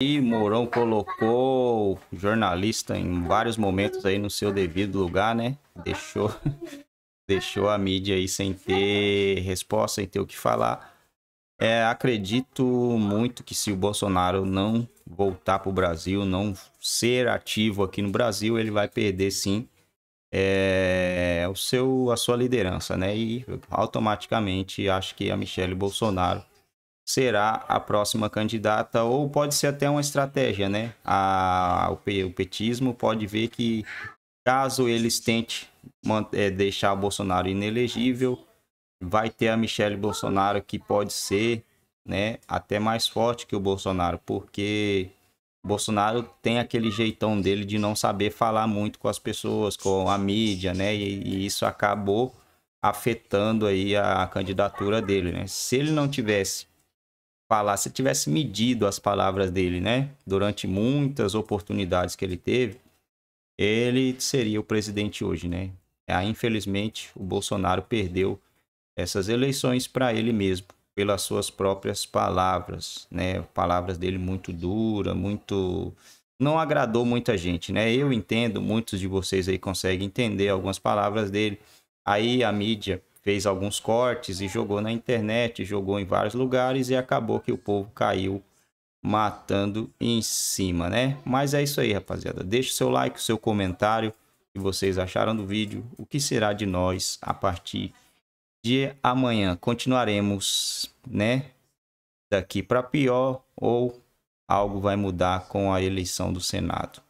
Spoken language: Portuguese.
E Mourão colocou o jornalista em vários momentos aí no seu devido lugar, né? Deixou, deixou a mídia aí sem ter resposta, sem ter o que falar. É, acredito muito que se o Bolsonaro não voltar para o Brasil, não ser ativo aqui no Brasil, ele vai perder sim é, o seu, a sua liderança, né? E automaticamente acho que a Michelle Bolsonaro será a próxima candidata, ou pode ser até uma estratégia, né? A, o, petismo pode ver que, caso eles tentem é, deixar o Bolsonaro inelegível, vai ter a Michelle Bolsonaro, que pode ser né, até mais forte que o Bolsonaro, porque Bolsonaro tem aquele jeitão dele de não saber falar muito com as pessoas, com a mídia, né? e, e isso acabou afetando aí a candidatura dele, né? Se ele não tivesse falar, se tivesse medido as palavras dele, né? Durante muitas oportunidades que ele teve, ele seria o presidente hoje, né? Ah, infelizmente, o Bolsonaro perdeu essas eleições para ele mesmo, pelas suas próprias palavras, né? Palavras dele muito dura, muito não agradou muita gente, né? Eu entendo, muitos de vocês aí conseguem entender algumas palavras dele. Aí a mídia fez alguns cortes e jogou na internet, jogou em vários lugares e acabou que o povo caiu matando em cima, né? Mas é isso aí, rapaziada. Deixe seu like, seu comentário que vocês acharam do vídeo, o que será de nós a partir de amanhã. Continuaremos, né? Daqui para pior ou algo vai mudar com a eleição do Senado.